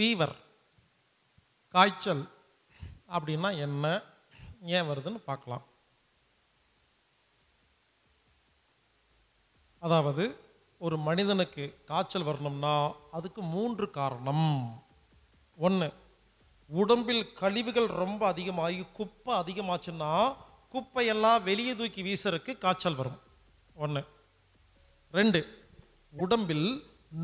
fever காய்ச்சல் அப்படின்னா என்ன ஏன் வருதுன்னு பார்க்கலாம் அதாவது ஒரு மனிதனுக்கு காய்ச்சல் வரணும்னா அதுக்கு மூன்று காரணம் ஒன்று உடம்பில் கழிவுகள் ரொம்ப அதிகமாகி குப்பை அதிகமாச்சுன்னா குப்பையெல்லாம் வெளியே தூக்கி வீசறதுக்கு காய்ச்சல் வரும் ஒன்று ரெண்டு உடம்பில்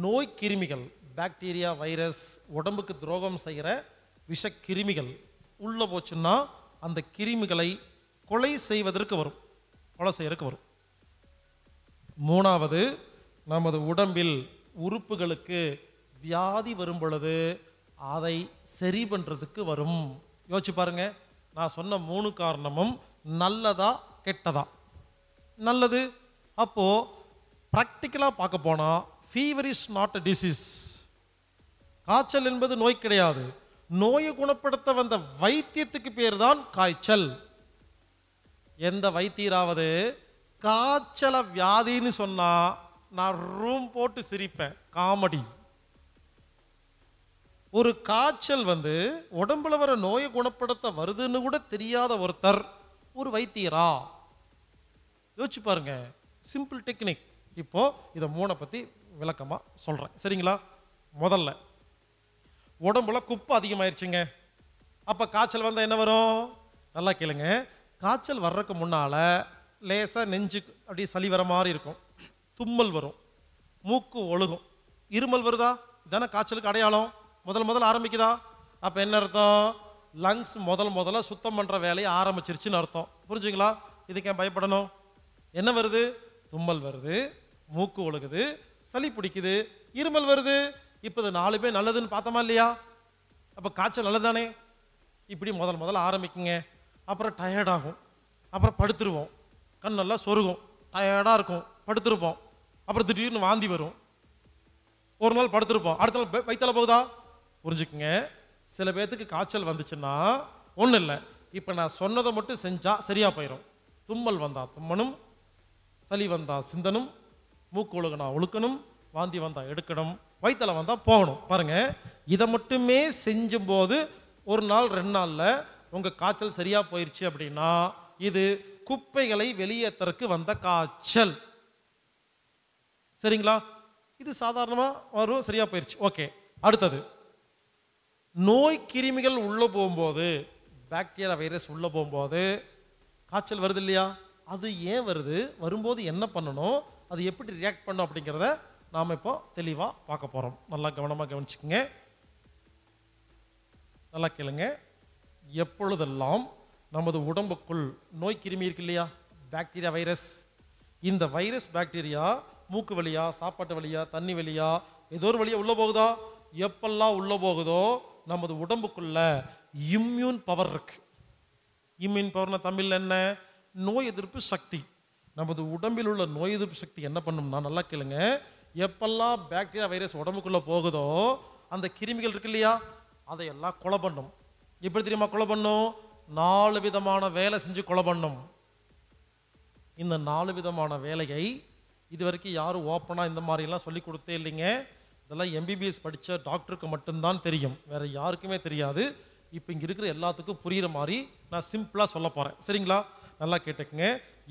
நோய் கிருமிகள் பாக்டீரியா வைரஸ் உடம்புக்கு துரோகம் செய்கிற விஷ கிருமிகள் உள்ளே போச்சுன்னா அந்த கிருமிகளை கொலை செய்வதற்கு வரும் கொலை செய்யறதுக்கு வரும் மூணாவது நமது உடம்பில் உறுப்புகளுக்கு வியாதி வரும் பொழுது அதை சரி பண்ணுறதுக்கு வரும் யோசிச்சு பாருங்க நான் சொன்ன மூணு காரணமும் நல்லதா கெட்டதா நல்லது அப்போது ப்ராக்டிக்கலாக பார்க்க போனால் fever is not a disease காய்ச்சல் என்பது நோய் கிடையாது நோயை குணப்படுத்த வந்த வைத்தியத்துக்கு பேர் தான் காய்ச்சல் எந்த வைத்தியராவது காய்ச்சல வியாதின்னு சொன்னா நான் ரூம் போட்டு சிரிப்பேன் காமெடி ஒரு காய்ச்சல் வந்து உடம்புல வர நோயை குணப்படுத்த வருதுன்னு கூட தெரியாத ஒருத்தர் ஒரு வைத்தியரா யோசிச்சு பாருங்க சிம்பிள் டெக்னிக் இப்போ இதை மூணை பற்றி விளக்கமாக சொல்கிறேன் சரிங்களா முதல்ல உடம்புல குப்பை அதிகமாயிருச்சுங்க அப்போ காய்ச்சல் வந்தால் என்ன வரும் நல்லா கேளுங்க காய்ச்சல் வர்றதுக்கு முன்னால் லேசாக நெஞ்சு அப்படியே சளி வர மாதிரி இருக்கும் தும்மல் வரும் மூக்கு ஒழுகும் இருமல் வருதா இதான காய்ச்சலுக்கு அடையாளம் முதல் முதல் ஆரம்பிக்குதா அப்போ என்ன அர்த்தம் லங்ஸ் முதல் முதல்ல சுத்தம் பண்ணுற வேலையை ஆரம்பிச்சிருச்சுன்னு அர்த்தம் புரிஞ்சுங்களா இதுக்கு ஏன் பயப்படணும் என்ன வருது தும்மல் வருது மூக்கு ஒழுகுது சளி பிடிக்குது இருமல் வருது இப்போ இது பேர் நல்லதுன்னு பார்த்தோமா இல்லையா அப்போ காய்ச்சல் நல்லதானே இப்படி முதல் முதல்ல ஆரம்பிக்குங்க அப்புறம் டயர்டாகும் அப்புறம் படுத்துருவோம் கண் நல்லா சொருகும் டயர்டாக இருக்கும் படுத்துருப்போம் அப்புறம் திடீர்னு வாந்தி வரும் ஒரு நாள் படுத்துருப்போம் அடுத்த நாள் வைத்தல போகுதா புரிஞ்சுக்குங்க சில பேர்த்துக்கு காய்ச்சல் வந்துச்சுன்னா ஒன்றும் இல்லை இப்போ நான் சொன்னதை மட்டும் செஞ்சால் சரியாக போயிடும் தும்மல் வந்தால் தும்மனும் சளி வந்தால் சிந்தனும் மூக்கு ஒழுகுனா ஒழுக்கணும் வாந்தி வந்தால் எடுக்கணும் வயிற்றில் வந்தால் போகணும் பாருங்கள் இதை மட்டுமே செஞ்சும்போது ஒரு நாள் ரெண்டு நாளில் உங்கள் காய்ச்சல் சரியாக போயிடுச்சு அப்படின்னா இது குப்பைகளை வெளியேற்றுறதுக்கு வந்த காய்ச்சல் சரிங்களா இது சாதாரணமாக வரும் சரியாக போயிடுச்சு ஓகே அடுத்தது நோய் கிருமிகள் உள்ளே போகும்போது பாக்டீரியா வைரஸ் உள்ளே போகும்போது காய்ச்சல் வருது இல்லையா அது ஏன் வருது வரும்போது என்ன பண்ணணும் அது எப்படி ரியாக்ட் பண்ணும் அப்படிங்கிறத நாம் இப்போ தெளிவாக பார்க்க போகிறோம் நல்லா கவனமாக கவனிச்சுக்கோங்க நல்லா கேளுங்க எப்பொழுதெல்லாம் நமது உடம்புக்குள் நோய் கிருமி இருக்கு இல்லையா பாக்டீரியா வைரஸ் இந்த வைரஸ் பாக்டீரியா மூக்கு வழியா சாப்பாட்டு வழியா தண்ணி வழியா ஏதோ ஒரு வழியா உள்ளே போகுதா எப்பெல்லாம் உள்ளே போகுதோ நமது உடம்புக்குள்ள இம்யூன் பவர் இருக்கு இம்யூன் பவர்னா தமிழ் என்ன நோய் எதிர்ப்பு சக்தி நமது உடம்பில் உள்ள நோய் எதிர்ப்பு சக்தி என்ன பண்ணும்னா நல்லா கேளுங்க எப்பெல்லாம் பாக்டீரியா வைரஸ் உடம்புக்குள்ளே போகுதோ அந்த கிருமிகள் இருக்கு இல்லையா அதையெல்லாம் கொலை பண்ணும் எப்படி தெரியுமா கொலை பண்ணும் நாலு விதமான வேலை செஞ்சு கொலை பண்ணும் இந்த நாலு விதமான வேலையை இது வரைக்கும் யாரும் ஓப்பனாக இந்த மாதிரிலாம் சொல்லி கொடுத்தே இல்லைங்க இதெல்லாம் எம்பிபிஎஸ் படித்த டாக்டருக்கு மட்டும்தான் தெரியும் வேறு யாருக்குமே தெரியாது இப்போ இங்கே இருக்கிற எல்லாத்துக்கும் புரிகிற மாதிரி நான் சிம்பிளாக சொல்ல போகிறேன் சரிங்களா நல்லா கேட்டுக்குங்க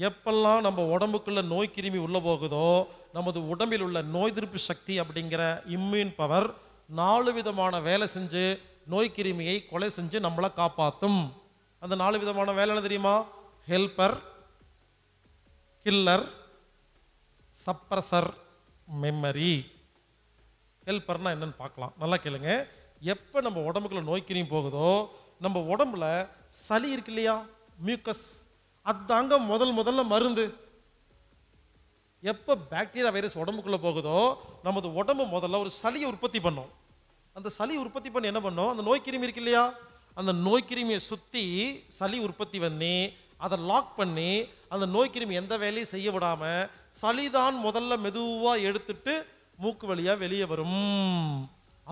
எப்பெல்லாம் நம்ம உடம்புக்குள்ளே நோய் கிருமி உள்ளே போகுதோ நமது உடம்பில் உள்ள நோய் எதிர்ப்பு சக்தி அப்படிங்கிற இம்யூன் பவர் நாலு விதமான வேலை செஞ்சு நோய் கிருமியை கொலை செஞ்சு நம்மளை காப்பாற்றும் அந்த நாலு விதமான வேலை என்ன தெரியுமா ஹெல்பர் கில்லர் சப்ரசர் மெமரி ஹெல்பர்னா என்னன்னு பார்க்கலாம் நல்லா கேளுங்க எப்போ நம்ம உடம்புக்குள்ள நோய் கிருமி போகுதோ நம்ம உடம்புல சளி இருக்கு இல்லையா மியூக்கஸ் அதாங்க முதல் முதல்ல மருந்து எப்போ பாக்டீரியா வைரஸ் உடம்புக்குள்ளே போகுதோ நமது உடம்பு முதல்ல ஒரு சளியை உற்பத்தி பண்ணோம் அந்த சளி உற்பத்தி பண்ணி என்ன பண்ணோம் அந்த நோய் கிருமி இருக்கு இல்லையா அந்த நோய் கிருமியை சுற்றி சளி உற்பத்தி பண்ணி அதை லாக் பண்ணி அந்த நோய் கிருமி எந்த வேலையும் செய்ய விடாமல் சளி தான் முதல்ல மெதுவாக எடுத்துட்டு மூக்கு வழியாக வெளியே வரும்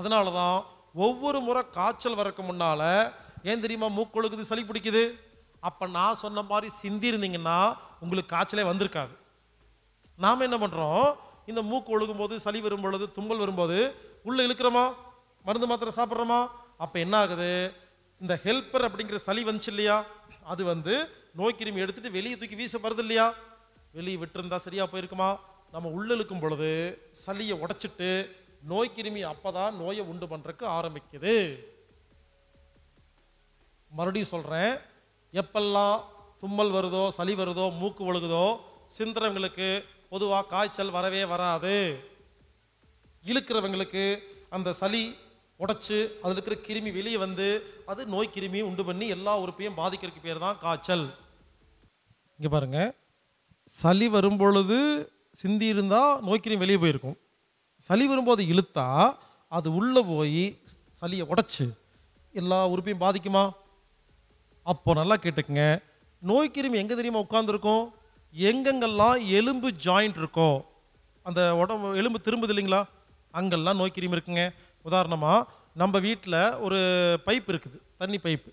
அதனால தான் ஒவ்வொரு முறை காய்ச்சல் வரக்கு முன்னால் ஏன் தெரியுமா மூக்கு ஒழுகுது சளி பிடிக்குது அப்போ நான் சொன்ன மாதிரி சிந்தி இருந்தீங்கன்னா உங்களுக்கு காய்ச்சலே வந்திருக்காது நாம் என்ன பண்ணுறோம் இந்த மூக்கு ஒழுகும் போது சளி வரும்பொழுது தும்பல் வரும்போது உள்ளே இழுக்கிறோமா மருந்து மாத்திரை சாப்பிட்றோமா அப்போ என்ன ஆகுது இந்த ஹெல்ப்பர் அப்படிங்கிற சளி வந்துச்சு இல்லையா அது வந்து நோய் கிருமி எடுத்துட்டு வெளியே தூக்கி வீச வருது இல்லையா வெளியே விட்டுருந்தா சரியாக போயிருக்குமா நம்ம உள்ளே இழுக்கும் பொழுது சளியை உடைச்சிட்டு நோய்க்கிருமி அப்போ தான் நோயை உண்டு பண்ணுறதுக்கு ஆரம்பிக்குது மறுபடியும் சொல்கிறேன் எப்பெல்லாம் தும்மல் வருதோ சளி வருதோ மூக்கு ஒழுகுதோ சிந்தரவங்களுக்கு பொதுவாக காய்ச்சல் வரவே வராது இழுக்கிறவங்களுக்கு அந்த சளி உடச்சி அதில் இருக்கிற கிருமி வெளியே வந்து அது நோய் கிருமி உண்டு பண்ணி எல்லா உறுப்பையும் பாதிக்கிறதுக்கு பேர் தான் காய்ச்சல் இங்கே பாருங்கள் சளி வரும்பொழுது சிந்தி இருந்தால் நோய்க்கிரியும் வெளியே போயிருக்கும் சளி வரும்போது இழுத்தா அது உள்ளே போய் சளியை உடச்சி எல்லா உறுப்பையும் பாதிக்குமா அப்போ நல்லா கேட்டுக்குங்க நோய்க்கிருமி எங்கே தெரியுமா உட்காந்துருக்கோம் எங்கெங்கெல்லாம் எலும்பு ஜாயிண்ட் இருக்கோ அந்த உடம்பு எலும்பு திரும்புது இல்லைங்களா அங்கெல்லாம் நோய் இருக்குங்க உதாரணமாக நம்ம வீட்டில் ஒரு பைப் இருக்குது தண்ணி பைப்பு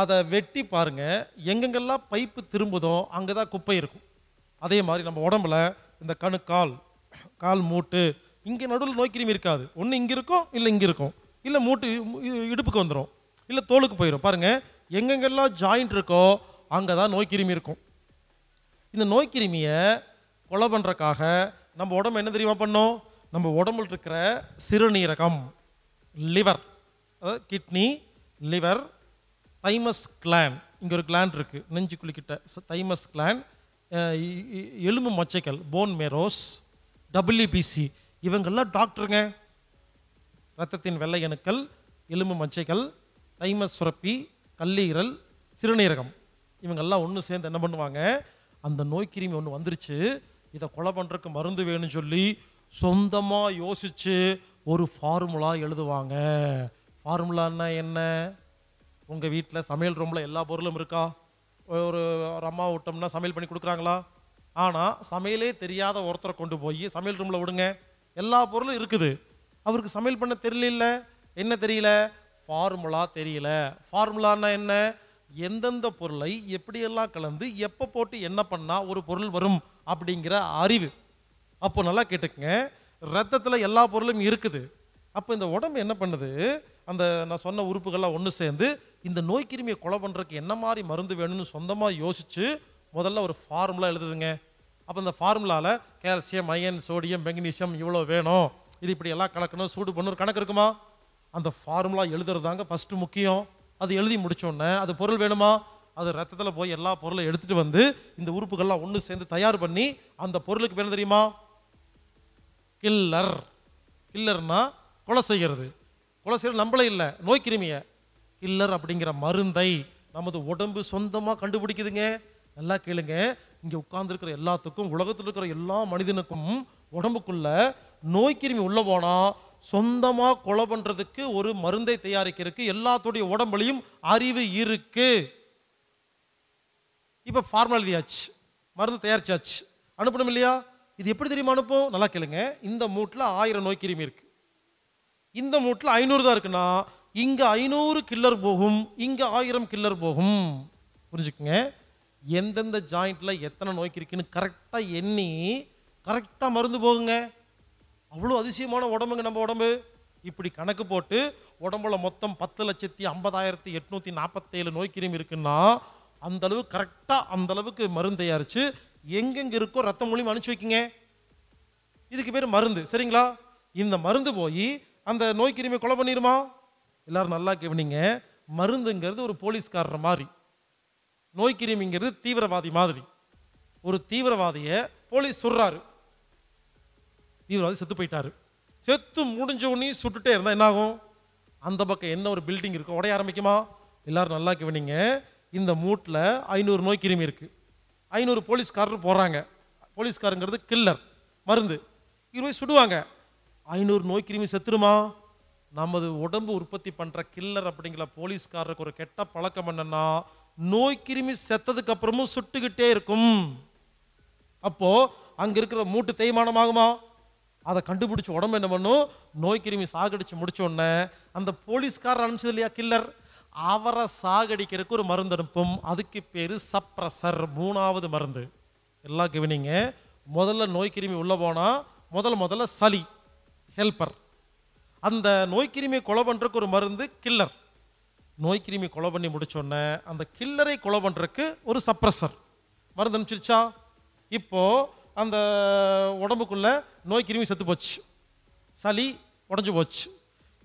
அதை வெட்டி பாருங்கள் எங்கெங்கெல்லாம் பைப்பு திரும்புதோ அங்கே தான் குப்பை இருக்கும் அதே மாதிரி நம்ம உடம்புல இந்த கணுக்கால் கால் மூட்டு இங்கே நடுவில் நோய் இருக்காது ஒன்று இங்கே இருக்கும் இல்லை இங்கே இருக்கும் இல்லை மூட்டு இடுப்புக்கு வந்துடும் இல்லை தோலுக்கு போயிடும் பாருங்கள் எங்கெங்கெல்லாம் ஜாயிண்ட் இருக்கோ அங்கே தான் நோய்க்கிருமி இருக்கும் இந்த நோய் கிருமியை கொலை பண்ணுறக்காக நம்ம உடம்பு என்ன தெரியுமா பண்ணோம் நம்ம உடம்புல இருக்கிற சிறுநீரகம் லிவர் அதாவது கிட்னி லிவர் தைமஸ் கிளான் இங்கே ஒரு கிளான் இருக்குது நெஞ்சு குளிக்கிட்ட தைமஸ் கிளான் எலும்பு மச்சைகள் போன் மேரோஸ் டபிள்யூபிசி இவங்கெல்லாம் டாக்டருங்க ரத்தத்தின் வெள்ளை அணுக்கள் எலும்பு மச்சைகள் தைமஸ் சுரப்பி கல்லீரல் சிறுநீரகம் இவங்கெல்லாம் ஒன்று சேர்ந்து என்ன பண்ணுவாங்க அந்த நோய் கிருமி ஒன்று வந்துருச்சு இதை கொலை பண்ணுறதுக்கு மருந்து வேணும்னு சொல்லி சொந்தமாக யோசித்து ஒரு ஃபார்முலா எழுதுவாங்க ஃபார்முலான்னா என்ன உங்கள் வீட்டில் சமையல் ரூமில் எல்லா பொருளும் இருக்கா ஒரு ஒரு அம்மா விட்டோம்னா சமையல் பண்ணி கொடுக்குறாங்களா ஆனால் சமையலே தெரியாத ஒருத்தரை கொண்டு போய் சமையல் ரூமில் விடுங்க எல்லா பொருளும் இருக்குது அவருக்கு சமையல் பண்ண தெரியல என்ன தெரியல ஃபார்முலா தெரியல ஃபார்முலான்னா என்ன எந்தெந்த பொருளை எப்படியெல்லாம் கலந்து எப்போ போட்டு என்ன பண்ணால் ஒரு பொருள் வரும் அப்படிங்கிற அறிவு அப்போ நல்லா கேட்டுக்கங்க ரத்தத்தில் எல்லா பொருளும் இருக்குது அப்போ இந்த உடம்பு என்ன பண்ணுது அந்த நான் சொன்ன உறுப்புகள்லாம் ஒன்று சேர்ந்து இந்த நோய் கிருமியை கொலை பண்ணுறதுக்கு என்ன மாதிரி மருந்து வேணும்னு சொந்தமாக யோசித்து முதல்ல ஒரு ஃபார்முலா எழுதுதுங்க அப்போ இந்த ஃபார்முலாவில் கேல்சியம் அயன் சோடியம் மெக்னீஷியம் இவ்வளோ வேணும் இது இப்படி எல்லாம் கலக்கணும் சூடு பண்ணணும் கணக்கு இருக்குமா அந்த ஃபார்முலா எழுதுறதாங்க ஃபஸ்ட்டு முக்கியம் அது எழுதி முடித்தோடனே அது பொருள் வேணுமா அது ரத்தத்தில் போய் எல்லா பொருளும் எடுத்துகிட்டு வந்து இந்த உறுப்புகள்லாம் ஒன்று சேர்ந்து தயார் பண்ணி அந்த பொருளுக்கு பேர் தெரியுமா கில்லர் கில்லர்னா கொலை செய்கிறது கொலை செய்கிறது நம்மளே இல்லை நோய் கிருமியை கில்லர் அப்படிங்கிற மருந்தை நமது உடம்பு சொந்தமாக கண்டுபிடிக்குதுங்க நல்லா கேளுங்க இங்கே உட்கார்ந்துருக்கிற எல்லாத்துக்கும் உலகத்தில் இருக்கிற எல்லா மனிதனுக்கும் உடம்புக்குள்ள நோய்க்கிருமி உள்ளே போனால் சொந்தமாக கொலை பண்ணுறதுக்கு ஒரு மருந்தை தயாரிக்கிறதுக்கு எல்லாத்துடைய உடம்புலையும் அறிவு இருக்கு இப்போ ஃபார்மாலிட்டியாச்சு எழுதியாச்சு மருந்து தயாரிச்சாச்சு அனுப்பணும் இல்லையா இது எப்படி தெரியுமா அனுப்போம் நல்லா கேளுங்க இந்த மூட்டில் ஆயிரம் நோய்க்கிருமி இருக்குது இருக்கு இந்த மூட்டில் ஐநூறு தான் இருக்குன்னா இங்கே ஐநூறு கில்லர் போகும் இங்கே ஆயிரம் கில்லர் போகும் புரிஞ்சுக்குங்க எந்தெந்த ஜாயிண்டில் எத்தனை நோய்க்கு இருக்குன்னு கரெக்டாக எண்ணி கரெக்டாக மருந்து போகுங்க அவ்வளோ அதிசயமான உடம்புங்க நம்ம உடம்பு இப்படி கணக்கு போட்டு உடம்புல மொத்தம் பத்து லட்சத்தி ஐம்பதாயிரத்தி எட்நூற்றி நாற்பத்தேழு நோய் கிருமி இருக்குன்னா அந்தளவு கரெக்டாக அந்தளவுக்கு மருந்து தயாரித்து எங்கெங்கே இருக்கோ ரத்தம் மூலியம் அனுப்பிச்சி வைக்கிங்க இதுக்கு பேர் மருந்து சரிங்களா இந்த மருந்து போய் அந்த நோய் கொலை பண்ணிடுமா எல்லாரும் நல்லா கேவனிங்க மருந்துங்கிறது ஒரு போலீஸ்காரர் மாதிரி நோய்க்கிருமிங்கிறது தீவிரவாதி மாதிரி ஒரு தீவிரவாதியை போலீஸ் சொல்கிறாரு இவர் வந்து செத்து போயிட்டார் செத்து முடிஞ்ச உடனே சுட்டுட்டே இருந்தால் என்னாகும் அந்த பக்கம் என்ன ஒரு பில்டிங் இருக்கும் உடைய ஆரம்பிக்குமா எல்லாரும் நல்லா கவனிங்க இந்த மூட்டில் ஐநூறு நோய் கிருமி இருக்குது ஐநூறு போலீஸ்காரர் போகிறாங்க போலீஸ்காரங்கிறது கில்லர் மருந்து இருபது சுடுவாங்க ஐநூறு நோய் கிருமி செத்துருமா நமது உடம்பு உற்பத்தி பண்ணுற கில்லர் அப்படிங்கிற போலீஸ்காரருக்கு ஒரு கெட்ட பழக்கம் என்னன்னா நோய் கிருமி செத்ததுக்கு அப்புறமும் சுட்டுக்கிட்டே இருக்கும் அப்போ அங்க இருக்கிற மூட்டு தேய்மானம் ஆகுமா அதை கண்டுபிடிச்சி உடம்பு என்ன பண்ணும் நோய் கிருமி சாகடிச்சு உடனே அந்த போலீஸ்காரர் அனுப்பிச்சது இல்லையா கில்லர் அவரை சாகடிக்கிறதுக்கு ஒரு மருந்து அனுப்பும் அதுக்கு பேர் சப்ரஸர் மூணாவது மருந்து எல்லா கவனிங்க முதல்ல நோய் கிருமி உள்ளே போனால் முதல்ல முதல்ல சளி ஹெல்பர் அந்த நோய் கிருமியை கொலை பண்ணுறதுக்கு ஒரு மருந்து கில்லர் நோய் கிருமி கொலை பண்ணி முடிச்சோடனே அந்த கில்லரை கொலை பண்ணுறதுக்கு ஒரு சப்ரஸர் மருந்து அனுப்பிச்சிருச்சா இப்போது அந்த உடம்புக்குள்ள நோய் கிருமி செத்து போச்சு சளி உடஞ்சி போச்சு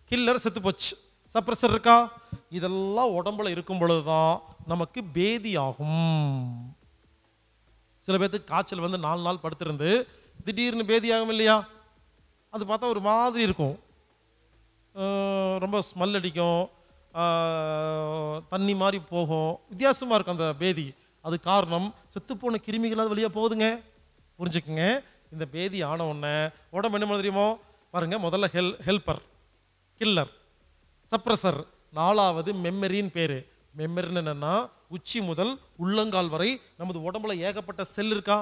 கில்லர் செத்து போச்சு சப்ரஸர் இருக்கா இதெல்லாம் உடம்புல இருக்கும் பொழுது தான் நமக்கு பேதி ஆகும் சில பேர்த்துக்கு காய்ச்சல் வந்து நாலு நாள் படுத்திருந்து திடீர்னு பேதி ஆகும் இல்லையா அது பார்த்தா ஒரு மாதிரி இருக்கும் ரொம்ப ஸ்மெல் அடிக்கும் தண்ணி மாதிரி போகும் வித்தியாசமாக இருக்கும் அந்த பேதி அது காரணம் செத்துப்போன அது வழியாக போகுதுங்க புரிஞ்சுக்குங்க இந்த பேதி ஆன உடனே உடம்பு என்ன பண்ண தெரியுமோ பாருங்கள் முதல்ல ஹெல் ஹெல்பர் கில்லர் சப்ரஸர் நாலாவது மெம்மரின்னு பேர் மெம்மரின்னு என்னென்னா உச்சி முதல் உள்ளங்கால் வரை நமது உடம்புல ஏகப்பட்ட செல் இருக்கா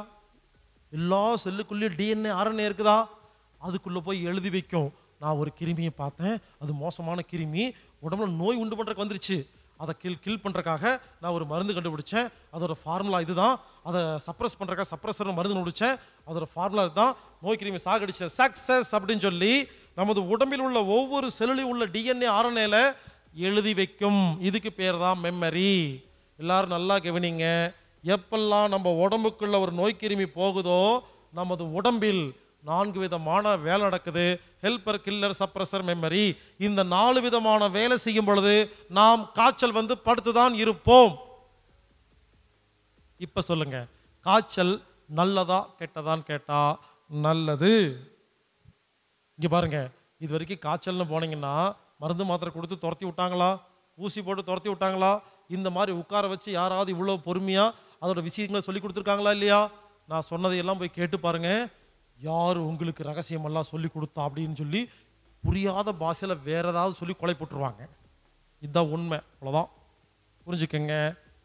எல்லா செல்லுக்குள்ளேயும் டிஎன்ஏ ஆர்என்ஏ இருக்குதா அதுக்குள்ளே போய் எழுதி வைக்கும் நான் ஒரு கிருமியை பார்த்தேன் அது மோசமான கிருமி உடம்புல நோய் உண்டு பண்ணுறக்கு வந்துருச்சு அதை கில் கில் பண்ணுறக்காக நான் ஒரு மருந்து கண்டுபிடிச்சேன் அதோடய ஃபார்முலா இதுதான் அதை சப்ரஸ் பண்ணுறக்கா சப்ரஸர் மருந்து முடித்தேன் அதோட ஃபார்முலா தான் நோய் கிருமி சாகடிச்சேன் சக்ஸஸ் அப்படின்னு சொல்லி நமது உடம்பில் உள்ள ஒவ்வொரு செல்லுலையும் உள்ள டிஎன்ஏ ஆரணையில் எழுதி வைக்கும் இதுக்கு பேர் தான் மெமரி எல்லாரும் நல்லா கவனிங்க எப்பெல்லாம் நம்ம உடம்புக்குள்ள ஒரு நோய் கிருமி போகுதோ நமது உடம்பில் நான்கு விதமான வேலை நடக்குது ஹெல்பர் கில்லர் சப்ரஸர் மெமரி இந்த நாலு விதமான வேலை செய்யும் பொழுது நாம் காய்ச்சல் வந்து படுத்து தான் இருப்போம் இப்போ சொல்லுங்க காய்ச்சல் நல்லதா கெட்டதான்னு கேட்டா நல்லது இங்கே பாருங்க இது வரைக்கும் காய்ச்சல்னு போனீங்கன்னா மருந்து மாத்திரை கொடுத்து துரத்தி விட்டாங்களா ஊசி போட்டு துரத்தி விட்டாங்களா இந்த மாதிரி உட்கார வச்சு யாராவது இவ்வளோ பொறுமையாக அதோட விஷயங்களை சொல்லி கொடுத்துருக்காங்களா இல்லையா நான் சொன்னதையெல்லாம் போய் கேட்டு பாருங்க யார் உங்களுக்கு ரகசியமெல்லாம் சொல்லி கொடுத்தா அப்படின்னு சொல்லி புரியாத பாஷையில் வேறு ஏதாவது சொல்லி கொலை போட்டுருவாங்க இதுதான் உண்மை அவ்வளோதான் புரிஞ்சுக்கங்க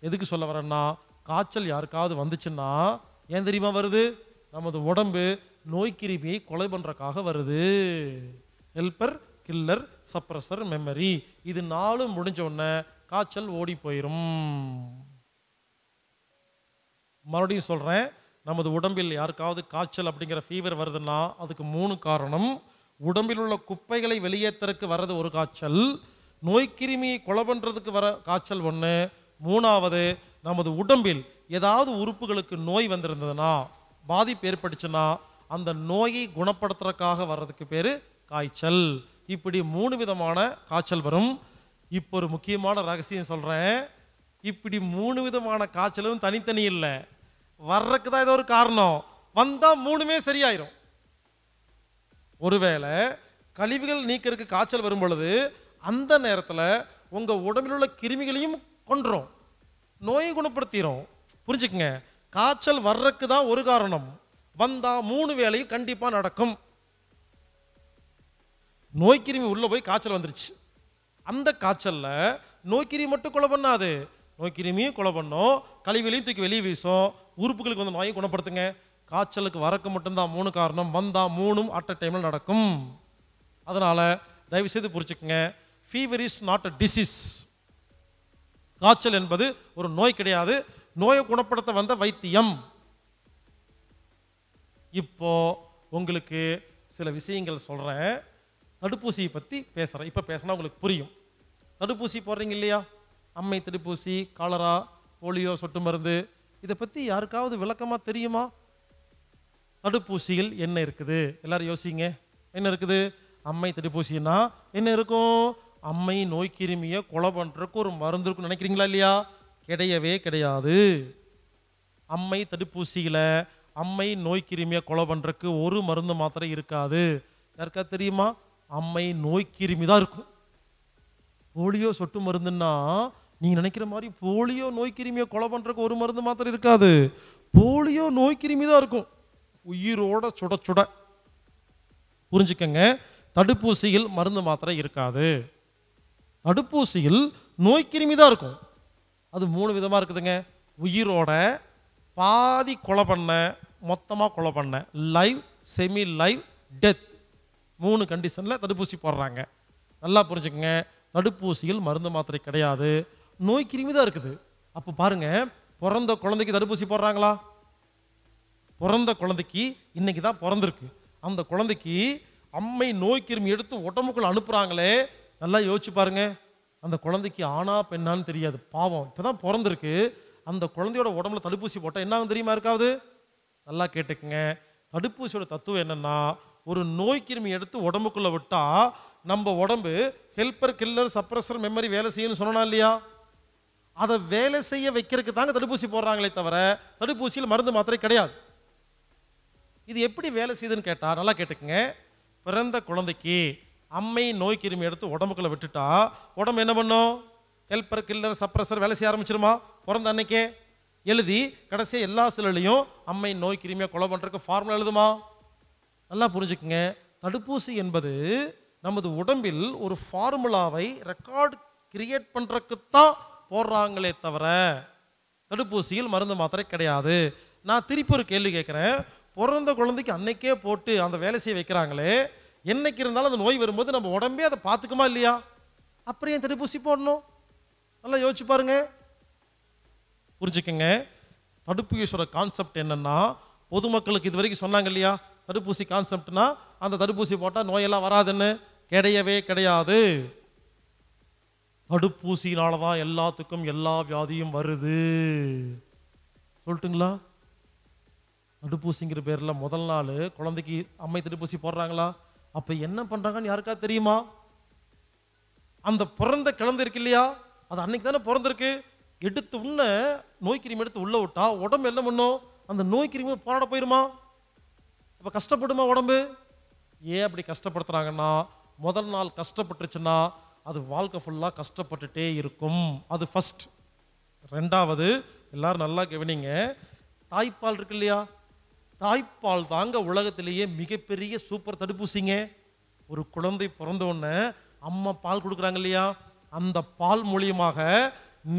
எதுக்கு சொல்ல வரேன்னா காய்ச்சல் யாருக்காவது வந்துச்சுன்னா ஏன் தெரியுமா வருது நமது உடம்பு நோய்க்கிருமியை கொலை பண்ணுறக்காக வருது ஹெல்பர் கில்லர் சப்ரஸர் மெமரி இது நாளும் முடிஞ்ச உடனே காய்ச்சல் ஓடி போயிடும் மறுபடியும் சொல்கிறேன் நமது உடம்பில் யாருக்காவது காய்ச்சல் அப்படிங்கிற ஃபீவர் வருதுன்னா அதுக்கு மூணு காரணம் உடம்பில் உள்ள குப்பைகளை வெளியேற்றறதுக்கு வர்றது ஒரு காய்ச்சல் நோய்க்கிருமியை கொலை பண்ணுறதுக்கு வர காய்ச்சல் ஒன்று மூணாவது நமது உடம்பில் ஏதாவது உறுப்புகளுக்கு நோய் வந்திருந்ததுன்னா பாதிப்பு ஏற்பட்டுச்சுன்னா அந்த நோயை குணப்படுத்துறதுக்காக வர்றதுக்கு பேர் காய்ச்சல் இப்படி மூணு விதமான காய்ச்சல் வரும் இப்போ ஒரு முக்கியமான ரகசியம் சொல்கிறேன் இப்படி மூணு விதமான காய்ச்சலும் தனித்தனி இல்லை வர்றதுக்கு தான் ஏதோ ஒரு காரணம் வந்தால் மூணுமே சரியாயிரும் ஒருவேளை கழிவுகள் நீக்கிறதுக்கு காய்ச்சல் வரும் பொழுது அந்த நேரத்தில் உங்கள் உடம்பில் உள்ள கிருமிகளையும் கொன்றோம் நோயை குணப்படுத்திடும் புரிஞ்சுக்கங்க காய்ச்சல் வர்றதுக்கு தான் ஒரு காரணம் வந்தால் மூணு வேலையும் கண்டிப்பாக நடக்கும் நோய்க்கிருமி உள்ளே போய் காய்ச்சல் வந்துருச்சு அந்த காய்ச்சலில் நோய்க்கிருமி மட்டும் கொலை பண்ணாது நோய்க்கிருமியும் கொலை பண்ணும் கழிவுலையும் தூக்கி வெளியே வீசும் உறுப்புகளுக்கு வந்து நோயை குணப்படுத்துங்க காய்ச்சலுக்கு வரக்கு மட்டும்தான் மூணு காரணம் வந்தால் மூணும் அட் அ டைமில் நடக்கும் அதனால் தயவுசெய்து புரிச்சுக்கோங்க fever is not a disease காய்ச்சல் என்பது ஒரு நோய் கிடையாது நோயை குணப்படுத்த வந்த வைத்தியம் இப்போ உங்களுக்கு சில விஷயங்கள் சொல்கிறேன் தடுப்பூசியை பற்றி பேசுகிறேன் இப்போ பேசினா உங்களுக்கு புரியும் தடுப்பூசி போடுறீங்க இல்லையா அம்மை தடுப்பூசி காலரா போலியோ சொட்டு மருந்து இதை பற்றி யாருக்காவது விளக்கமாக தெரியுமா தடுப்பூசியில் என்ன இருக்குது எல்லாரும் யோசிங்க என்ன இருக்குது அம்மை தடுப்பூசின்னா என்ன இருக்கும் அம்மை நோய் கிருமியை கொலை பண்ணுறதுக்கு ஒரு மருந்து இருக்குன்னு நினைக்கிறீங்களா இல்லையா கிடையவே கிடையாது அம்மை தடுப்பூசியில் அம்மை நோய் கிருமியை கொலை பண்ணுறதுக்கு ஒரு மருந்து மாத்திரை இருக்காது யாருக்கா தெரியுமா அம்மை நோய் கிருமி தான் இருக்கும் போலியோ சொட்டு மருந்துன்னா நீங்கள் நினைக்கிற மாதிரி போலியோ நோய் கிருமியை கொலை பண்ணுறதுக்கு ஒரு மருந்து மாத்திரை இருக்காது போலியோ நோய் கிருமி தான் இருக்கும் உயிரோட சுட சுட புரிஞ்சுக்கங்க தடுப்பூசியில் மருந்து மாத்திரை இருக்காது தடுப்பூசியில் நோய்க்கிருமி தான் இருக்கும் அது மூணு விதமாக இருக்குதுங்க உயிரோட பாதி கொலை பண்ண மொத்தமாக கொலை பண்ண லைவ் செமி லைவ் டெத் மூணு கண்டிஷனில் தடுப்பூசி போடுறாங்க நல்லா புரிஞ்சுக்கங்க தடுப்பூசியில் மருந்து மாத்திரை கிடையாது நோய் கிருமி தான் இருக்குது அப்போ பாருங்கள் பிறந்த குழந்தைக்கு தடுப்பூசி போடுறாங்களா பிறந்த குழந்தைக்கு இன்னைக்கு தான் பிறந்திருக்கு அந்த குழந்தைக்கு அம்மை நோய் கிருமி எடுத்து உடம்புக்குள்ள அனுப்புகிறாங்களே நல்லா யோசிச்சு பாருங்க அந்த குழந்தைக்கு ஆனா பெண்ணான்னு தெரியாது பாவம் இப்போ தான் பிறந்திருக்கு அந்த குழந்தையோட உடம்புல தடுப்பூசி போட்டால் என்ன தெரியுமா இருக்காது நல்லா கேட்டுக்குங்க தடுப்பூசியோட தத்துவம் என்னென்னா ஒரு நோய் கிருமி எடுத்து உடம்புக்குள்ளே விட்டால் நம்ம உடம்பு ஹெல்ப்பர் கில்லர் சப்ரஸர் மெமரி வேலை செய்யணும்னு சொன்னா இல்லையா அதை வேலை செய்ய வைக்கிறதுக்கு தாங்க தடுப்பூசி போடுறாங்களே தவிர தடுப்பூசியில் மருந்து மாத்திரை கிடையாது இது எப்படி வேலை செய்யுதுன்னு கேட்டால் நல்லா கேட்டுக்குங்க பிறந்த குழந்தைக்கு அம்மை நோய் கிருமி எடுத்து உடம்புக்குள்ளே விட்டுட்டா உடம்பு என்ன பண்ணும் ஹெல்பர் கில்லர் சப்ரஸர் வேலை செய்ய ஆரம்பிச்சிருமா பிறந்த அன்னைக்கே எழுதி கடைசியாக எல்லா சிலையிலையும் அம்மை நோய் கிருமியாக கொலை பண்ணுறதுக்கு ஃபார்முலா எழுதுமா நல்லா புரிஞ்சுக்குங்க தடுப்பூசி என்பது நமது உடம்பில் ஒரு ஃபார்முலாவை ரெக்கார்டு கிரியேட் பண்ணுறக்குத்தான் போடுறாங்களே தவிர தடுப்பூசியில் மருந்து மாத்திரை கிடையாது நான் திருப்பி ஒரு கேள்வி கேட்குறேன் பிறந்த குழந்தைக்கு அன்னைக்கே போட்டு அந்த வேலை செய்ய வைக்கிறாங்களே என்னைக்கு இருந்தாலும் அந்த நோய் வரும்போது நம்ம உடம்பே அதை பார்த்துக்குமா இல்லையா அப்புறம் ஏன் தடுப்பூசி போடணும் நல்லா யோசிச்சு பாருங்க புரிஞ்சுக்கங்க தடுப்பூசியோட கான்செப்ட் என்னன்னா பொதுமக்களுக்கு இது வரைக்கும் சொன்னாங்க இல்லையா தடுப்பூசி கான்செப்ட்னா அந்த தடுப்பூசி போட்டால் நோயெல்லாம் வராதுன்னு கிடையவே கிடையாது தடுப்பூசினால தான் எல்லாத்துக்கும் எல்லா வியாதியும் வருது சொல்லட்டுங்களா தடுப்பூசிங்கிற பேரில் முதல் நாள் குழந்தைக்கு அம்மை தடுப்பூசி போடுறாங்களா அப்போ என்ன பண்ணுறாங்கன்னு யாருக்கா தெரியுமா அந்த பிறந்த கிழந்து இருக்கு இல்லையா அது அன்னைக்கு தானே பிறந்திருக்கு எடுத்து உன்ன நோய் கிருமி எடுத்து உள்ளே விட்டா உடம்பு என்ன பண்ணும் அந்த நோய் கிருமி போராட போயிருமா அப்போ கஷ்டப்படுமா உடம்பு ஏன் அப்படி கஷ்டப்படுத்துறாங்கன்னா முதல் நாள் கஷ்டப்பட்டுருச்சுன்னா அது வாழ்க்கை ஃபுல்லாக கஷ்டப்பட்டுட்டே இருக்கும் அது ஃபஸ்ட் ரெண்டாவது எல்லாரும் நல்லா கவனிங்க தாய்ப்பால் இருக்கு இல்லையா தாய்ப்பால் தாங்க உலகத்திலேயே மிகப்பெரிய சூப்பர் தடுப்பூசிங்க ஒரு குழந்தை பிறந்த உடனே அம்மா பால் கொடுக்குறாங்க இல்லையா அந்த பால் மூலியமாக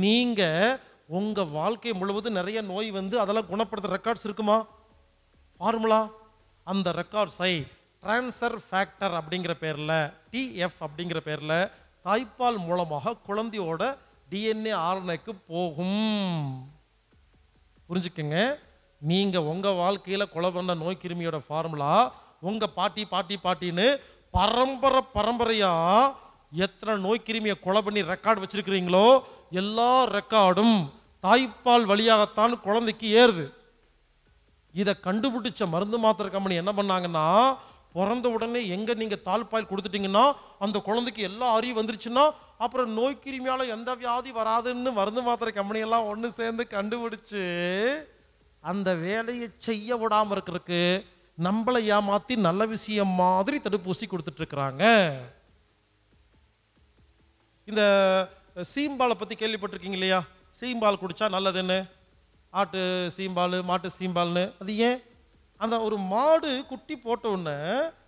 நீங்கள் உங்கள் வாழ்க்கை முழுவதும் நிறைய நோய் வந்து அதெல்லாம் குணப்படுத்துகிற ரெக்கார்ட்ஸ் இருக்குமா ஃபார்முலா அந்த ரெக்கார்ட்ஸை டிரான்ஸ்ஃபர் ஃபேக்டர் அப்படிங்கிற பேரில் டிஎஃப் அப்படிங்கிற பேரில் தாய்ப்பால் மூலமாக குழந்தையோட டிஎன்ஏ ஆர்என்ஏக்கு போகும் புரிஞ்சுக்கங்க நீங்கள் உங்கள் வாழ்க்கையில் கொலை பண்ண நோய் கிருமியோட ஃபார்முலா உங்கள் பாட்டி பாட்டி பாட்டின்னு பரம்பரை பரம்பரையாக எத்தனை நோய் கிருமியை கொலை பண்ணி ரெக்கார்டு வச்சுருக்கிறீங்களோ எல்லா ரெக்கார்டும் தாய்ப்பால் வழியாகத்தான் குழந்தைக்கு ஏறுது இதை கண்டுபிடிச்ச மருந்து மாத்திரை கம்பெனி என்ன பண்ணாங்கன்னா பிறந்த உடனே எங்கே நீங்கள் தாழ்பாயில் கொடுத்துட்டிங்கன்னா அந்த குழந்தைக்கு எல்லா அறிவு வந்துருச்சுன்னா அப்புறம் நோய் கிருமியால் எந்த வியாதி வராதுன்னு மருந்து மாத்திரை கம்பெனியெல்லாம் ஒன்று சேர்ந்து கண்டுபிடிச்சு அந்த வேலையை செய்ய விடாமல் இருக்கிறதுக்கு நம்மளை ஏமாற்றி நல்ல விஷயம் மாதிரி தடுப்பூசி கொடுத்துட்ருக்குறாங்க இந்த சீம்பாலை பற்றி கேள்விப்பட்டிருக்கீங்க இல்லையா சீம்பால் குடித்தா நல்லதுன்னு ஆட்டு சீம்பால் மாட்டு சீம்பால்னு அது ஏன் அந்த ஒரு மாடு குட்டி போட்டோடனே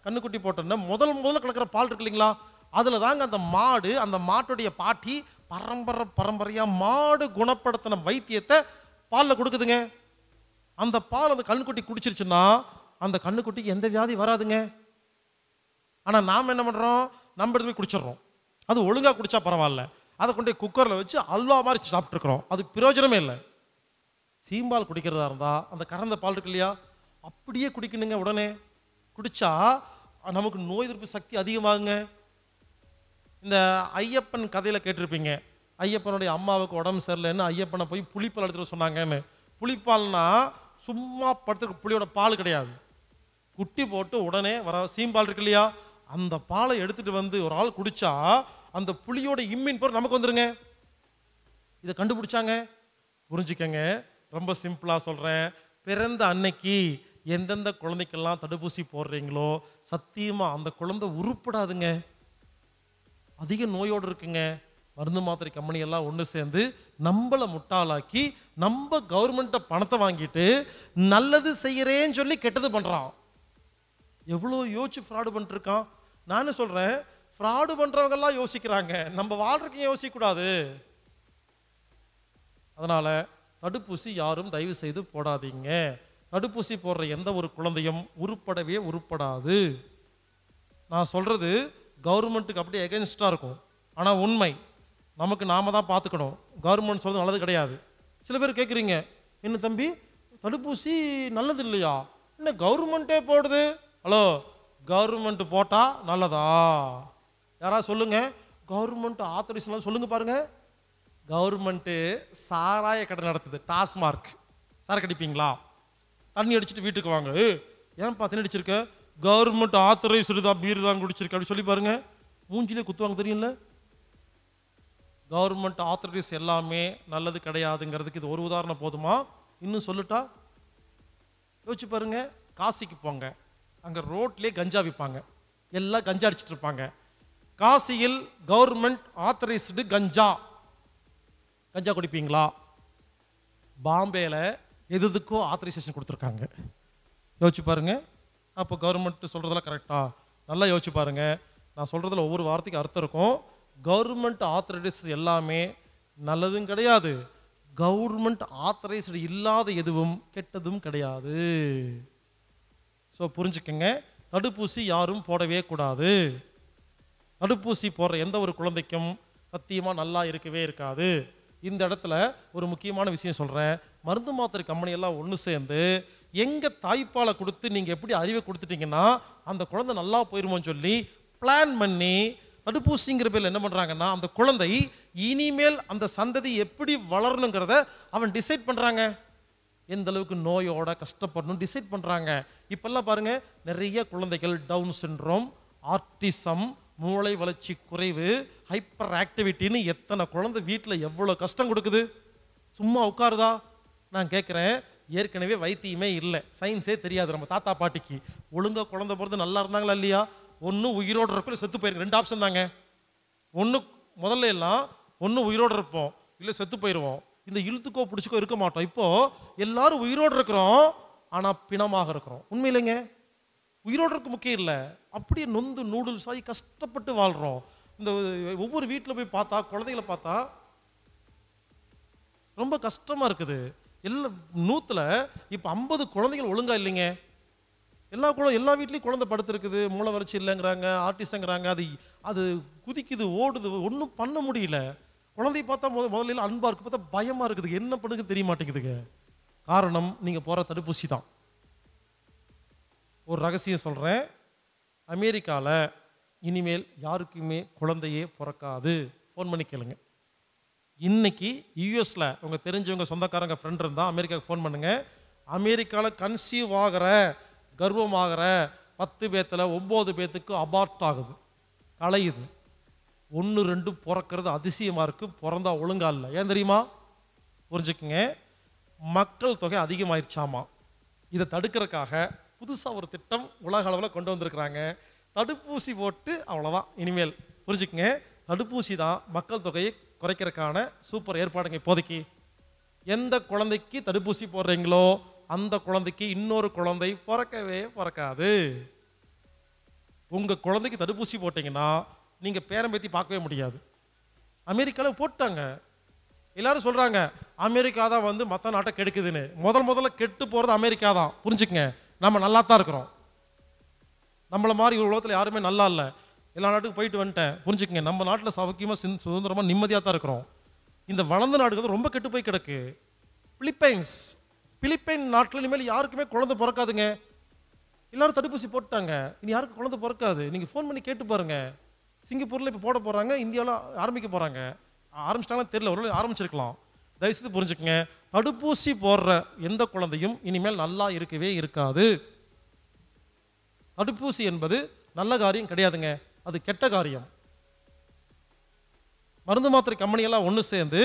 கண்ணுக்குட்டி போட்டோடனே முதல் முதல்ல கிடக்கிற பால் இருக்கு இல்லைங்களா அதில் தாங்க அந்த மாடு அந்த மாட்டுடைய பாட்டி பரம்பரை பரம்பரையாக மாடு குணப்படுத்தின வைத்தியத்தை பாலில் கொடுக்குதுங்க அந்த பால் அந்த கண்ணுக்குட்டி குடிச்சிருச்சுன்னா அந்த கண்ணுக்குட்டிக்கு எந்த வியாதி வராதுங்க ஆனால் நாம் என்ன பண்ணுறோம் நம்ம எடுத்து போய் குடிச்சிடுறோம் அது ஒழுங்காக குடித்தா பரவாயில்ல அதை கொண்டு போய் குக்கரில் வச்சு அல்வா மாதிரி சாப்பிட்ருக்குறோம் அது பிரயோஜனமே இல்லை சீம்பால் குடிக்கிறதா இருந்தால் அந்த கறந்த பால் இருக்கு இல்லையா அப்படியே குடிக்கணுங்க உடனே குடித்தா நமக்கு நோய் எதிர்ப்பு சக்தி அதிகமாகுங்க இந்த ஐயப்பன் கதையில் கேட்டிருப்பீங்க ஐயப்பனுடைய அம்மாவுக்கு உடம்பு சரியில்லைன்னு ஐயப்பனை போய் புளிப்பால் எடுத்துகிட்டு சொன்னாங்கன்னு புளிப்பால்னா சும்மா படுத்துக்க புளியோட பால் கிடையாது குட்டி போட்டு உடனே வர சீம்பால் இருக்கு இல்லையா அந்த பாலை எடுத்துட்டு வந்து ஒரு ஆள் குடிச்சா அந்த புளியோட இம்மின் பொருள் நமக்கு வந்துருங்க இதை கண்டுபிடிச்சாங்க புரிஞ்சுக்கங்க ரொம்ப சிம்பிளாக சொல்கிறேன் பிறந்த அன்னைக்கு எந்தெந்த குழந்தைக்கெல்லாம் தடுப்பூசி போடுறீங்களோ சத்தியமாக அந்த குழந்தை உருப்படாதுங்க அதிக நோயோடு இருக்குங்க மருந்து மாத்திரை கம்பெனியெல்லாம் ஒன்று சேர்ந்து நம்மளை முட்டாளாக்கி நம்ம கவர்மெண்ட்டை பணத்தை வாங்கிட்டு நல்லது செய்கிறேன்னு சொல்லி கெட்டது பண்ணுறான் எவ்வளோ யோசிச்சு ஃப்ராடு பண்ணிட்டுருக்கான் நானும் சொல்கிறேன் ஃப்ராடு பண்ணுறவங்கெல்லாம் யோசிக்கிறாங்க நம்ம வாழ்றதுக்கு யோசிக்கக்கூடாது அதனால் தடுப்பூசி யாரும் தயவு செய்து போடாதீங்க தடுப்பூசி போடுற எந்த ஒரு குழந்தையும் உருப்படவே உருப்படாது நான் சொல்கிறது கவர்மெண்ட்டுக்கு அப்படியே எகென்ஸ்டாக இருக்கும் ஆனால் உண்மை நமக்கு நாம தான் பார்த்துக்கணும் கவர்மெண்ட் சொல்கிறது நல்லது கிடையாது சில பேர் கேட்குறீங்க என்ன தம்பி தடுப்பூசி நல்லது இல்லையா என்ன கவர்மெண்ட்டே போடுது ஹலோ கவர்மெண்ட் போட்டால் நல்லதா யாராவது சொல்லுங்கள் கவர்மெண்ட் ஆத்தரைசேஷன் சொல்லுங்கள் பாருங்கள் கவர்மெண்ட்டு சாராய கடை நடத்துது டாஸ்மார்க் சார் கடிப்பீங்களா தண்ணி அடிச்சுட்டு வீட்டுக்கு வாங்க ஏன் பார்த்து அடிச்சிருக்க கவர்மெண்ட் ஆத்தரைஸ் தான் பீர் தான் குடிச்சிருக்கு அப்படின்னு சொல்லி பாருங்கள் மூஞ்சிலே குத்துவாங்க தெரியல கவர்மெண்ட் ஆத்தரிட்டிஸ் எல்லாமே நல்லது கிடையாதுங்கிறதுக்கு இது ஒரு உதாரணம் போதுமா இன்னும் சொல்லிட்டா யோசிச்சு பாருங்க காசிக்கு போங்க அங்கே ரோட்லேயே கஞ்சா விற்பாங்க எல்லாம் கஞ்சா அடிச்சுட்டு இருப்பாங்க காசியில் கவர்மெண்ட் ஆத்தரைஸ்டு கஞ்சா கஞ்சா குடிப்பீங்களா பாம்பேயில் எது எதுக்கோ ஆத்தரைசேஷன் கொடுத்துருக்காங்க யோசிச்சு பாருங்க அப்போ கவர்மெண்ட் சொல்கிறதெல்லாம் கரெக்டாக நல்லா யோசிச்சு பாருங்கள் நான் சொல்கிறதுல ஒவ்வொரு வார்த்தைக்கு அர்த்தம் இருக்கும் கவர்மெண்ட் ஆத்தரைஸ்டு எல்லாமே நல்லதும் கிடையாது கவர்மெண்ட் ஆத்தரைஸ்டு இல்லாத எதுவும் கெட்டதும் கிடையாது ஸோ புரிஞ்சுக்கங்க தடுப்பூசி யாரும் போடவே கூடாது தடுப்பூசி போடுற எந்த ஒரு குழந்தைக்கும் சத்தியமாக நல்லா இருக்கவே இருக்காது இந்த இடத்துல ஒரு முக்கியமான விஷயம் சொல்கிறேன் மருந்து மாத்திரை கம்பெனியெல்லாம் ஒன்று சேர்ந்து எங்கள் தாய்ப்பாலை கொடுத்து நீங்கள் எப்படி அறிவை கொடுத்துட்டீங்கன்னா அந்த குழந்தை நல்லா போயிருமோன்னு சொல்லி பிளான் பண்ணி தடுப்பூசிங்கிற பேரில் என்ன பண்ணுறாங்கன்னா அந்த குழந்தை இனிமேல் அந்த சந்ததி எப்படி வளரணுங்கிறத அவன் டிசைட் பண்ணுறாங்க எந்த அளவுக்கு நோயோட கஷ்டப்படணும் டிசைட் பண்ணுறாங்க இப்போல்லாம் பாருங்கள் நிறைய குழந்தைகள் டவுன் சின்ரோம் ஆர்டிசம் மூளை வளர்ச்சி குறைவு ஹைப்பர் ஆக்டிவிட்டின்னு எத்தனை குழந்தை வீட்டில் எவ்வளோ கஷ்டம் கொடுக்குது சும்மா உட்காருதா நான் கேட்குறேன் ஏற்கனவே வைத்தியமே இல்லை சயின்ஸே தெரியாது நம்ம தாத்தா பாட்டிக்கு ஒழுங்காக குழந்தை பிறந்து நல்லா இருந்தாங்களா இல்லையா ஒன்று உயிரோடு இருக்கும் இல்லை செத்து போயிருங்க ரெண்டு ஆப்ஷன் தாங்க ஒன்று முதல்ல எல்லாம் ஒன்று உயிரோடு இருப்போம் இல்லை செத்து போயிடுவோம் இந்த இழுத்துக்கோ பிடிச்சிக்கோ இருக்க மாட்டோம் இப்போது எல்லாரும் உயிரோடு இருக்கிறோம் ஆனால் பிணமாக இருக்கிறோம் உண்மை இல்லைங்க உயிரோடு இருக்க முக்கியம் இல்லை அப்படியே நொந்து நூடுல்ஸ் ஆகி கஷ்டப்பட்டு வாழ்கிறோம் இந்த ஒவ்வொரு வீட்டில் போய் பார்த்தா குழந்தைகளை பார்த்தா ரொம்ப கஷ்டமாக இருக்குது எல்லா நூற்றில் இப்போ ஐம்பது குழந்தைகள் ஒழுங்காக இல்லைங்க எல்லா குழந்தை எல்லா வீட்லேயும் குழந்தை படுத்துருக்குது மூளை வளர்ச்சி இல்லைங்கிறாங்க ஆர்டிஸ்டுங்கிறாங்க அது அது குதிக்குது ஓடுது ஒன்றும் பண்ண முடியல குழந்தைய பார்த்தா முத முதல்ல அன்பாக இருக்குது பார்த்தா பயமாக இருக்குது என்ன பண்ணுங்க தெரிய மாட்டேங்குதுங்க காரணம் நீங்கள் போகிற தடுப்பூசி தான் ஒரு ரகசியம் சொல்கிறேன் அமெரிக்காவில் இனிமேல் யாருக்குமே குழந்தையே பிறக்காது ஃபோன் பண்ணி கேளுங்க இன்னைக்கு யூஎஸில் உங்கள் தெரிஞ்சவங்க சொந்தக்காரங்க ஃப்ரெண்ட் இருந்தால் அமெரிக்காவுக்கு ஃபோன் பண்ணுங்கள் அமெரிக்காவில் கன்சீவ் ஆகிற கர்வமாகிற பத்து பேத்தில் ஒம்பது பேத்துக்கு அபார்ட் ஆகுது களையுது ஒன்று ரெண்டு பிறக்கிறது அதிசயமாக இருக்குது பிறந்தா ஒழுங்கா இல்லை ஏன் தெரியுமா புரிஞ்சுக்குங்க மக்கள் தொகை அதிகமாயிருச்சாமா இதை தடுக்கிறதுக்காக புதுசாக ஒரு திட்டம் உலக அளவில் கொண்டு வந்திருக்கிறாங்க தடுப்பூசி போட்டு அவ்வளோதான் இனிமேல் புரிஞ்சுக்குங்க தடுப்பூசி தான் மக்கள் தொகையை குறைக்கிறதுக்கான சூப்பர் ஏற்பாடுங்க இப்போதைக்கு எந்த குழந்தைக்கு தடுப்பூசி போடுறீங்களோ அந்த குழந்தைக்கு இன்னொரு குழந்தை பிறக்கவே பிறக்காது உங்கள் குழந்தைக்கு தடுப்பூசி போட்டிங்கன்னா நீங்கள் பேரம் பேத்தி பார்க்கவே முடியாது அமெரிக்காவில் போட்டாங்க எல்லாரும் சொல்கிறாங்க அமெரிக்கா தான் வந்து மற்ற நாட்டை கெடுக்குதுன்னு முதல் முதல்ல கெட்டு போகிறது அமெரிக்கா தான் புரிஞ்சுக்கங்க நம்ம நல்லா தான் இருக்கிறோம் நம்மளை மாதிரி ஒரு உலகத்தில் யாருமே நல்லா இல்லை எல்லா நாட்டுக்கும் போயிட்டு வந்துட்டேன் புரிஞ்சுக்கங்க நம்ம நாட்டில் சௌக்கியமாக சின் சுதந்திரமாக நிம்மதியாக தான் இருக்கிறோம் இந்த வளர்ந்த நாடுகள் ரொம்ப கெட்டு போய் கிடக்கு பிலிப்பைன்ஸ் பிலிப்பைன் நாட்டில் இனிமேல் யாருக்குமே குழந்தை பிறக்காதுங்க எல்லாரும் தடுப்பூசி போட்டாங்க இனி யாருக்கும் குழந்தை பிறக்காது நீங்கள் ஃபோன் பண்ணி கேட்டு பாருங்கள் சிங்கப்பூரில் இப்போ போட போகிறாங்க இந்தியாவில் ஆரம்பிக்க போகிறாங்க ஆரம்பிச்சிட்டாங்கன்னா தெரியல ஒரு ஆரம்பிச்சிருக்கலாம் தயவுசெய்து புரிஞ்சுக்கங்க தடுப்பூசி போடுற எந்த குழந்தையும் இனிமேல் நல்லா இருக்கவே இருக்காது தடுப்பூசி என்பது நல்ல காரியம் கிடையாதுங்க அது கெட்ட காரியம் மருந்து மாத்திரை கம்பெனியெல்லாம் ஒன்று சேர்ந்து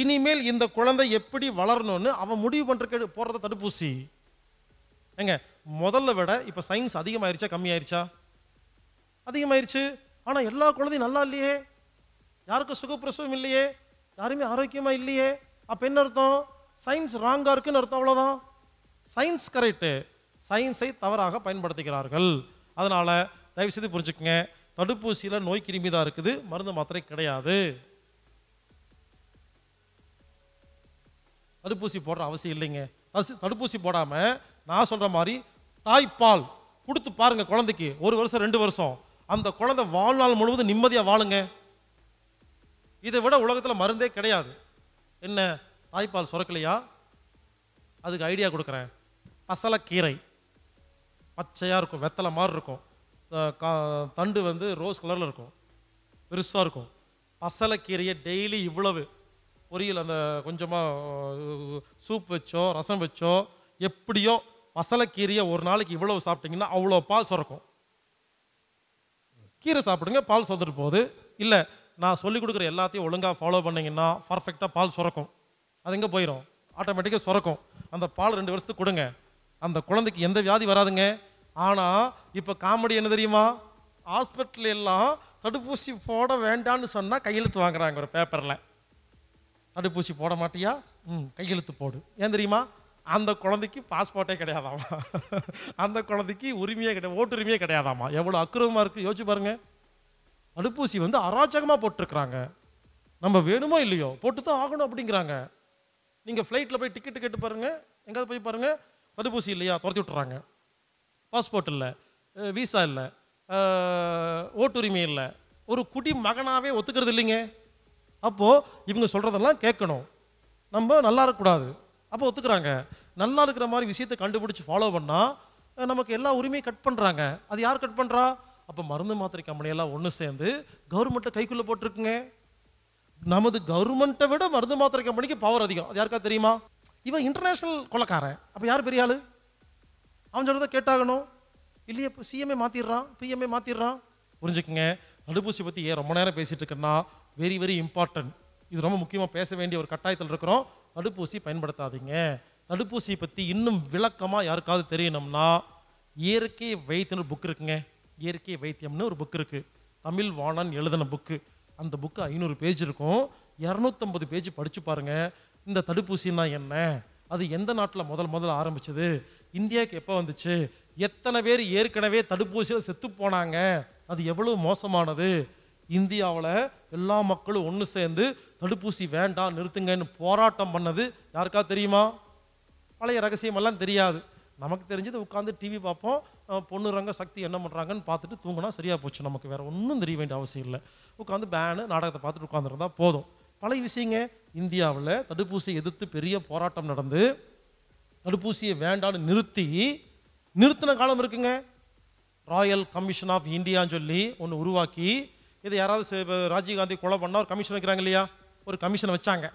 இனிமேல் இந்த குழந்தை எப்படி வளரணும்னு அவன் முடிவு பண்ணுறக்கு போடுறத தடுப்பூசி ஏங்க முதல்ல விட இப்போ சயின்ஸ் அதிகமாயிருச்சா கம்மியாயிருச்சா அதிகமாயிருச்சு ஆனால் எல்லா குழந்தையும் நல்லா இல்லையே யாருக்கும் சுகப்பிரசவம் இல்லையே யாருமே ஆரோக்கியமாக இல்லையே அப்போ என்ன அர்த்தம் சயின்ஸ் ராங்காக இருக்குன்னு அர்த்தம் அவ்வளோதான் சயின்ஸ் கரெக்டு சயின்ஸை தவறாக பயன்படுத்துகிறார்கள் அதனால் தயவுசெய்து புரிஞ்சுக்கங்க தடுப்பூசியில் நோய் கிருமி தான் இருக்குது மருந்து மாத்திரை கிடையாது தடுப்பூசி போடுற அவசியம் இல்லைங்க தடுப்பூசி போடாமல் நான் சொல்கிற மாதிரி தாய்ப்பால் கொடுத்து பாருங்கள் குழந்தைக்கு ஒரு வருஷம் ரெண்டு வருஷம் அந்த குழந்தை வாழ்நாள் முழுவதும் நிம்மதியாக வாழுங்க இதை விட உலகத்தில் மருந்தே கிடையாது என்ன தாய்ப்பால் சுரக்கலையா அதுக்கு ஐடியா கொடுக்குறேன் அசலக்கீரை பச்சையாக இருக்கும் வெத்தலை மாதிரி இருக்கும் தண்டு வந்து ரோஸ் கலரில் இருக்கும் பெருசாக இருக்கும் பசலைக்கீரையை டெய்லி இவ்வளவு பொரியல் அந்த கொஞ்சமாக சூப் வச்சோ ரசம் வச்சோ எப்படியோ கீரையை ஒரு நாளைக்கு இவ்வளவு சாப்பிட்டிங்கன்னா அவ்வளோ பால் சுரக்கும் கீரை சாப்பிடுங்க பால் சுரந்துட்டு போகுது இல்லை நான் சொல்லிக் கொடுக்குற எல்லாத்தையும் ஒழுங்காக ஃபாலோ பண்ணிங்கன்னா பர்ஃபெக்டாக பால் சுரக்கும் அது எங்கே போயிடும் ஆட்டோமேட்டிக்காக சுரக்கும் அந்த பால் ரெண்டு வருஷத்துக்கு கொடுங்க அந்த குழந்தைக்கு எந்த வியாதி வராதுங்க ஆனால் இப்போ காமெடி என்ன தெரியுமா ஹாஸ்பிட்டல் எல்லாம் தடுப்பூசி போட வேண்டான்னு சொன்னால் கையெழுத்து வாங்குறாங்க ஒரு பேப்பரில் தடுப்பூசி போட மாட்டியா ம் கையெழுத்து போடு ஏன் தெரியுமா அந்த குழந்தைக்கு பாஸ்போர்ட்டே கிடையாதாமா அந்த குழந்தைக்கு உரிமையே கிடையாது ஓட்டுரிமையே கிடையாதாமா எவ்வளோ அக்கிரமமாக இருக்குது யோசிச்சு பாருங்க தடுப்பூசி வந்து அராஜகமாக போட்டிருக்கிறாங்க நம்ம வேணுமோ இல்லையோ போட்டு தான் ஆகணும் அப்படிங்கிறாங்க நீங்கள் ஃப்ளைட்டில் போய் டிக்கெட்டு கேட்டு பாருங்கள் எங்கேயாவது போய் பாருங்கள் தடுப்பூசி இல்லையா துரத்தி விட்டுறாங்க பாஸ்போர்ட் இல்லை விசா இல்லை ஓட்டுரிமை இல்லை ஒரு குடி மகனாகவே ஒத்துக்கிறது இல்லைங்க அப்போது இவங்க சொல்கிறதெல்லாம் கேட்கணும் நம்ம நல்லா இருக்கக்கூடாது அப்போ ஒத்துக்கிறாங்க நல்லா இருக்கிற மாதிரி விஷயத்தை கண்டுபிடிச்சி ஃபாலோ பண்ணால் நமக்கு எல்லா உரிமையும் கட் பண்ணுறாங்க அது யார் கட் பண்ணுறா அப்போ மருந்து மாத்திரை கம்பெனியெல்லாம் ஒன்று சேர்ந்து கவர்மெண்ட்டை கைக்குள்ளே போட்டிருக்குங்க நமது கவர்மெண்ட்டை விட மருந்து மாத்திரை கம்பெனிக்கு பவர் அதிகம் அது யாருக்கா தெரியுமா இவன் இன்டர்நேஷ்னல் கொலக்காரன் அப்போ யார் பெரிய ஆள் அவன் சொல்கிறத கேட்டாகணும் இல்லையே இப்போ சிஎம்ஏ மாற்றிடுறான் பிஎம்ஏ மாற்றிடுறான் புரிஞ்சுக்குங்க தடுப்பூசி பற்றி ஏன் ரொம்ப நேரம் பேசிகிட்டு இருக்கேன்னா வெரி வெரி இம்பார்ட்டன்ட் இது ரொம்ப முக்கியமாக பேச வேண்டிய ஒரு கட்டாயத்தில் இருக்கிறோம் தடுப்பூசி பயன்படுத்தாதீங்க தடுப்பூசி பற்றி இன்னும் விளக்கமாக யாருக்காவது தெரியணும்னா இயற்கை வைத்தியம்னு ஒரு புக் இருக்குங்க இயற்கை வைத்தியம்னு ஒரு புக் இருக்குது தமிழ் வாணன் எழுதின புக்கு அந்த புக்கு ஐநூறு பேஜ் இருக்கும் இரநூத்தம்பது பேஜ் படித்து பாருங்கள் இந்த தடுப்பூசின்னா என்ன அது எந்த நாட்டில் முதல் முதல் ஆரம்பிச்சது இந்தியாவுக்கு எப்போ வந்துச்சு எத்தனை பேர் ஏற்கனவே தடுப்பூசியில் செத்து போனாங்க அது எவ்வளவு மோசமானது இந்தியாவில் எல்லா மக்களும் ஒன்று சேர்ந்து தடுப்பூசி வேண்டாம் நிறுத்துங்கன்னு போராட்டம் பண்ணது யாருக்கா தெரியுமா பழைய ரகசியமெல்லாம் தெரியாது நமக்கு தெரிஞ்சது உட்காந்து டிவி பார்ப்போம் பொண்ணு ரங்க சக்தி என்ன பண்ணுறாங்கன்னு பார்த்துட்டு தூங்கினா சரியாக போச்சு நமக்கு வேறு ஒன்றும் தெரிய வேண்டிய அவசியம் இல்லை உட்காந்து பேனு நாடகத்தை பார்த்துட்டு உட்காந்துருந்தா போதும் பழைய விஷயங்க இந்தியாவில் தடுப்பூசி எதிர்த்து பெரிய போராட்டம் நடந்து தடுப்பூசியை வேண்டான்னு நிறுத்தி நிறுத்தின காலம் இருக்குங்க ராயல் கமிஷன் ஆஃப் இந்தியான்னு சொல்லி ஒன்று உருவாக்கி இதை யாராவது ராஜீவ்காந்தி கொலை பண்ணால் ஒரு கமிஷன் வைக்கிறாங்க இல்லையா ஒரு கமிஷன் வச்சாங்க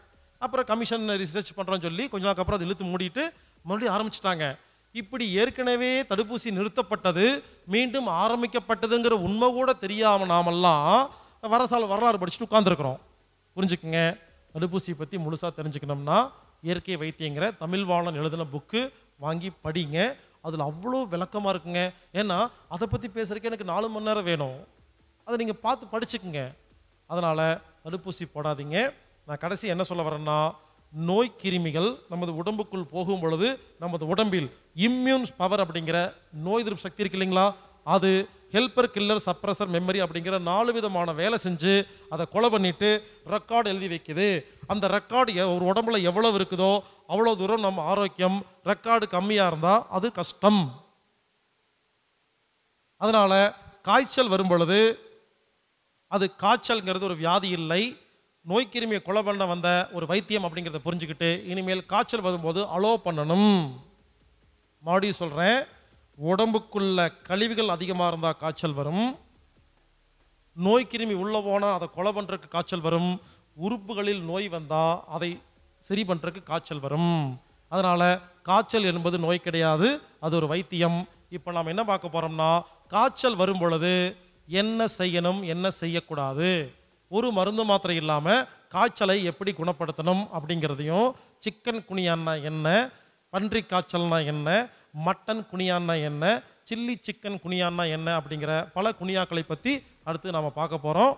அப்புறம் கமிஷன் ரிசர்ச் பண்ணுறோன்னு சொல்லி கொஞ்ச நாளுக்கு அப்புறம் அதை இழுத்து மூடிட்டு மறுபடியும் ஆரம்பிச்சிட்டாங்க இப்படி ஏற்கனவே தடுப்பூசி நிறுத்தப்பட்டது மீண்டும் ஆரம்பிக்கப்பட்டதுங்கிற உண்மை கூட தெரியாமல் நாமெல்லாம் வரசால் வரலாறு படிச்சுட்டு உட்காந்துருக்குறோம் புரிஞ்சுக்குங்க தடுப்பூசியை பற்றி முழுசாக தெரிஞ்சுக்கணும்னா இயற்கை வைத்தியங்கிற தமிழ் வாழன் எழுதின புக்கு வாங்கி படிங்க அதில் அவ்வளோ விளக்கமாக இருக்குங்க ஏன்னா அதை பற்றி பேசுகிறக்கே எனக்கு நாலு மணி நேரம் வேணும் அதை நீங்கள் பார்த்து படிச்சுக்குங்க அதனால் தடுப்பூசி போடாதீங்க நான் கடைசி என்ன சொல்ல வரேன்னா நோய் கிருமிகள் நமது உடம்புக்குள் போகும் பொழுது நமது உடம்பில் இம்யூன்ஸ் பவர் அப்படிங்கிற நோய் எதிர்ப்பு சக்தி இருக்கு இல்லைங்களா அது ஹெல்பர் கில்லர் சப்ரஸர் மெமரி அப்படிங்கிற நாலு விதமான வேலை செஞ்சு அதை கொலை பண்ணிட்டு ரெக்கார்டு எழுதி வைக்குது அந்த ரெக்கார்டு ஒரு உடம்புல எவ்வளவு இருக்குதோ அவ்வளோ தூரம் நம்ம ஆரோக்கியம் ரெக்கார்டு கம்மியாக இருந்தால் அது கஷ்டம் அதனால் காய்ச்சல் வரும் பொழுது அது காய்ச்சல்ங்கிறது ஒரு வியாதி இல்லை நோய்க்கிருமியை கொலை பண்ண வந்த ஒரு வைத்தியம் அப்படிங்கிறத புரிஞ்சுக்கிட்டு இனிமேல் காய்ச்சல் வரும்போது அலோ பண்ணணும் மறுபடியும் சொல்கிறேன் உடம்புக்குள்ள கழிவுகள் அதிகமாக இருந்தால் காய்ச்சல் வரும் நோய் கிருமி உள்ளே போனால் அதை கொலை பண்ணுறதுக்கு காய்ச்சல் வரும் உறுப்புகளில் நோய் வந்தால் அதை சரி பண்ணுறதுக்கு காய்ச்சல் வரும் அதனால் காய்ச்சல் என்பது நோய் கிடையாது அது ஒரு வைத்தியம் இப்போ நாம் என்ன பார்க்க போகிறோம்னா காய்ச்சல் வரும் பொழுது என்ன செய்யணும் என்ன செய்யக்கூடாது ஒரு மருந்து மாத்திரை இல்லாமல் காய்ச்சலை எப்படி குணப்படுத்தணும் அப்படிங்கிறதையும் சிக்கன் குனியான்னா என்ன பன்றி காய்ச்சல்னா என்ன மட்டன் குனியான்னா என்ன சில்லி சிக்கன் குனியான்னா என்ன அப்படிங்கிற பல குனியாக்களை பற்றி அடுத்து நாம் பார்க்க போகிறோம்